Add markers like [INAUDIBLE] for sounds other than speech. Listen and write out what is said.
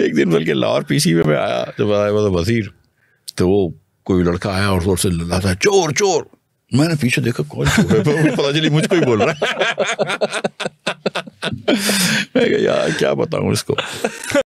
एक दिन बल्कि लाहौर पीसी में मैं आया जब आया मतलब तो वजीर तो वो कोई लड़का आया और जोर से लाता था चोर चोर मैंने पीछे देखा कौन है तो पता चली मुझको ही बोल रहा है [LAUGHS] मैं यार क्या बताऊँ इसको